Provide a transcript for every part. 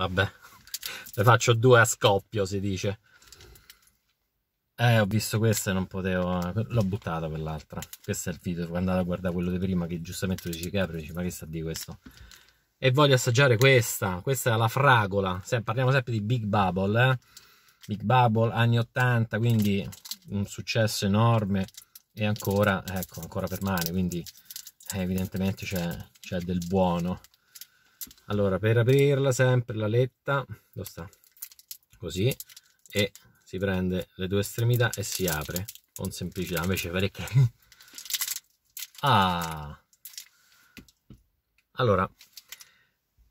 Vabbè, ne faccio due a scoppio, si dice. Eh, ho visto questa e non potevo... L'ho buttata quell'altra. Questo è il video, andate a guardare quello di prima che giustamente dice che Capri, dice ma che sta di questo? E voglio assaggiare questa, questa è la fragola, Se, parliamo sempre di Big Bubble, eh? Big Bubble anni 80, quindi un successo enorme e ancora, ecco, ancora permane, quindi eh, evidentemente c'è del buono allora per aprirla sempre la letta lo sta così e si prende le due estremità e si apre con semplicità invece perché ah allora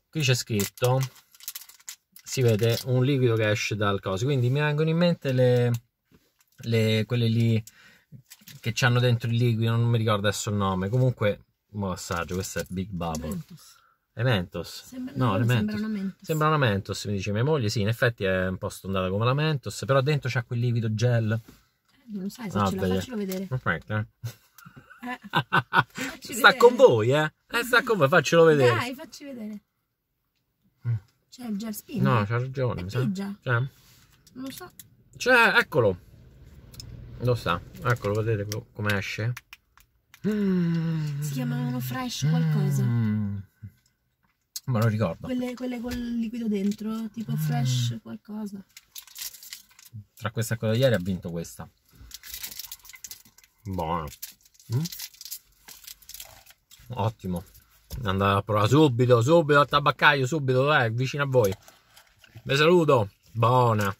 qui c'è scritto si vede un liquido che esce dal coso quindi mi vengono in mente le, le quelle lì che hanno dentro il liquido non mi ricordo adesso il nome comunque assaggio questo è Big Bubble è Mentos. Sembra, no, è Mentos. Sembra una Mentos. Sembra una Mentos, mi dice mia moglie. Sì, in effetti è un po' stondata come la Mentos, però dentro c'ha quel liquido gel. Eh, non sai se ah, ce la faccio vedere. Perfetto. Eh. sta vedere. con voi, eh? eh? Sta con voi, faccelo vedere. Dai, facci vedere. Mm. C'è il gel spin. No, c'ha ragione. È piggia. C'è. Non lo so. C'è, eccolo. Lo sa. Eccolo, vedete come esce? Mm. Si chiamavano fresh qualcosa. Mm me lo ricordo. Quelle, quelle il liquido dentro, tipo mm. fresh qualcosa. Tra questa e quella di ieri ha vinto questa. Buona. Mm? Ottimo. Andate a provare subito, subito al tabaccaio, subito, eh, vicino a voi. Vi saluto. Buona.